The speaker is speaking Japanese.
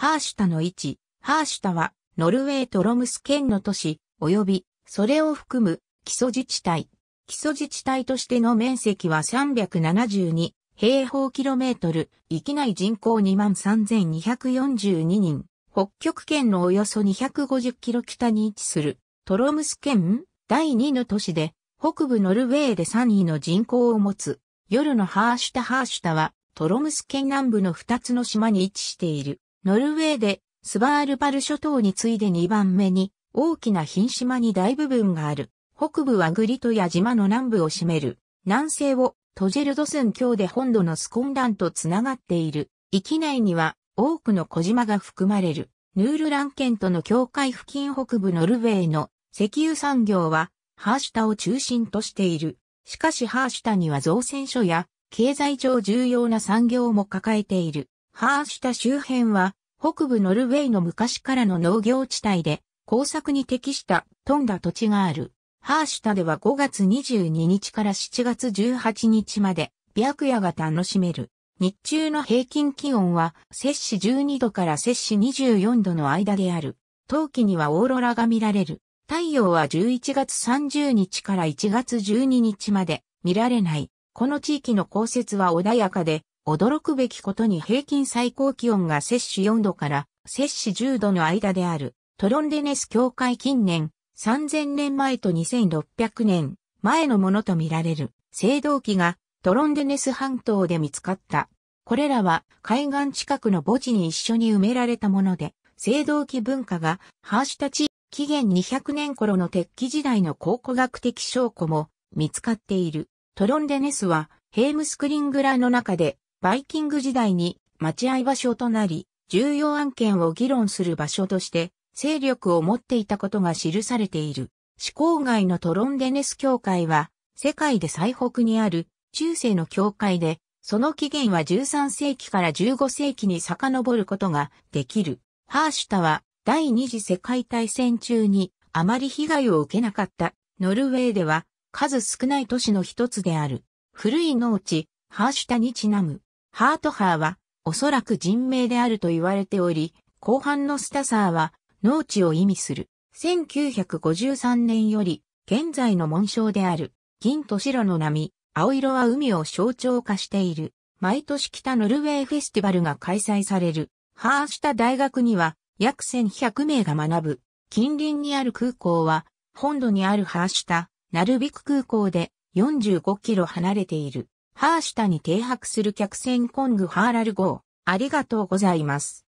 ハーシュタの位置、ハーシュタは、ノルウェートロムス県の都市、及び、それを含む、基礎自治体。基礎自治体としての面積は372平方キロメートル、域内人口23,242人。北極圏のおよそ250キロ北に位置する、トロムス県第2の都市で、北部ノルウェーで3位の人口を持つ、夜のハーシュタハーシュタは、トロムス県南部の2つの島に位置している。ノルウェーでスバールパル諸島に次いで2番目に大きな品島に大部分がある。北部はグリトや島の南部を占める。南西をトジェルドスン峡で本土のスコンランと繋がっている。域内には多くの小島が含まれる。ヌールラン県との境界付近北部ノルウェーの石油産業はハーシュタを中心としている。しかしハーシュタには造船所や経済上重要な産業も抱えている。ハーシュタ周辺は北部ノルウェーの昔からの農業地帯で、工作に適した富んだ土地がある。ハーシュタでは5月22日から7月18日まで、白夜が楽しめる。日中の平均気温は、摂氏12度から摂氏24度の間である。冬季にはオーロラが見られる。太陽は11月30日から1月12日まで見られない。この地域の降雪は穏やかで、驚くべきことに平均最高気温が摂氏4度から摂氏10度の間である。トロンデネス協会近年、3000年前と2600年前のものとみられる青銅器がトロンデネス半島で見つかった。これらは海岸近くの墓地に一緒に埋められたもので、青銅器文化がハーシュたち紀元200年頃の鉄器時代の考古学的証拠も見つかっている。トロンデネスはヘームスクリングラの中でバイキング時代に待合場所となり、重要案件を議論する場所として、勢力を持っていたことが記されている。思考外のトロンデネス教会は、世界で最北にある中世の教会で、その起源は13世紀から15世紀に遡ることができる。ハーシュタは第二次世界大戦中にあまり被害を受けなかったノルウェーでは数少ない都市の一つである。古い農地、ハーシュタにちなむハートハーは、おそらく人名であると言われており、後半のスタサーは、農地を意味する。1953年より、現在の紋章である、銀と白の波、青色は海を象徴化している。毎年北ノルウェーフェスティバルが開催される。ハーシタ大学には、約1100名が学ぶ。近隣にある空港は、本土にあるハーシタ、ナルビク空港で45キロ離れている。ハーシュタに停泊する客船コングハーラル号、ありがとうございます。